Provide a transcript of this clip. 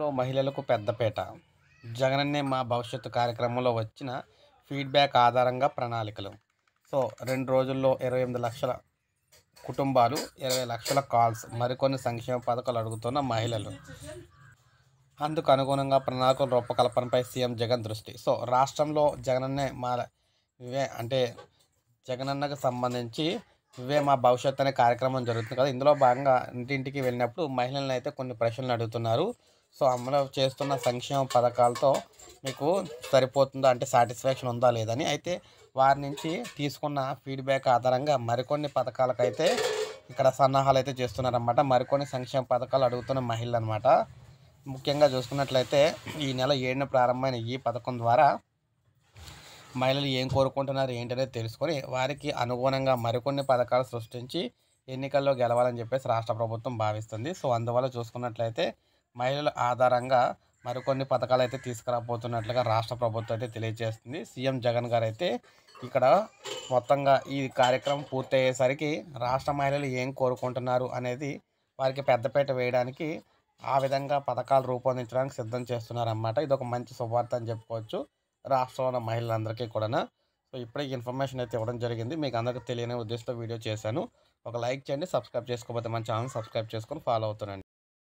లో మహిళలకు పెద్దపేట జగనన్నే మా భవిష్యత్తు కార్యక్రమంలో వచ్చిన ఫీడ్బ్యాక్ ఆధారంగా ప్రణాళికలు సో రెండు రోజుల్లో ఇరవై ఎనిమిది లక్షల కుటుంబాలు ఇరవై లక్షల కాల్స్ మరికొన్ని సంక్షేమ పథకాలు అడుగుతున్న మహిళలు అందుకు అనుగుణంగా ప్రణాళికల రూపకల్పనపై సీఎం జగన్ దృష్టి సో రాష్ట్రంలో జగనన్నే మా ఇవే అంటే జగనన్నకు సంబంధించి ఇవే మా భవిష్యత్ అనే కార్యక్రమం జరుగుతుంది కదా ఇందులో భాగంగా ఇంటింటికి వెళ్ళినప్పుడు మహిళలను అయితే కొన్ని ప్రశ్నలు అడుగుతున్నారు సో అమలు చేస్తున్న సంక్షేమ పథకాలతో మీకు సరిపోతుందా అంటే సాటిస్ఫాక్షన్ ఉందా లేదని అయితే వారి నుంచి తీసుకున్న ఫీడ్బ్యాక్ ఆధారంగా మరికొన్ని పథకాలకైతే ఇక్కడ సన్నాహాలు అయితే చేస్తున్నారన్నమాట మరికొన్ని సంక్షేమ పథకాలు అడుగుతున్న మహిళలు అనమాట ముఖ్యంగా చూసుకున్నట్లయితే ఈ నెల ఏడున ప్రారంభమైన ఈ పథకం ద్వారా మహిళలు ఏం కోరుకుంటున్నారు ఏంటనేది తెలుసుకొని వారికి అనుగుణంగా మరికొన్ని పథకాలు సృష్టించి ఎన్నికల్లో గెలవాలని చెప్పేసి రాష్ట్ర ప్రభుత్వం భావిస్తుంది సో అందువల్ల చూసుకున్నట్లయితే మహిళల ఆధారంగా మరికొన్ని పథకాలు అయితే తీసుకురాబోతున్నట్లుగా రాష్ట్ర ప్రభుత్వం అయితే తెలియజేస్తుంది సీఎం జగన్ గారు అయితే ఇక్కడ మొత్తంగా ఈ కార్యక్రమం పూర్తయ్యేసరికి రాష్ట్ర మహిళలు ఏం కోరుకుంటున్నారు అనేది వారికి పెద్దపేట వేయడానికి ఆ విధంగా పథకాలు రూపొందించడానికి సిద్ధం చేస్తున్నారన్నమాట ఇది ఒక మంచి శుభార్త అని చెప్పుకోవచ్చు రాష్ట్రంలో మహిళలందరికీ కూడా సో ఇప్పుడే ఇన్ఫర్మేషన్ అయితే ఇవ్వడం జరిగింది మీకు అందరికీ తెలియని ఉద్దేశంతో వీడియో చేశాను ఒక లైక్ చేయండి సబ్స్క్రైబ్ చేసుకోకపోతే మన ఛానల్ సబ్స్క్రైబ్ చేసుకొని ఫాలో అవుతున్నాను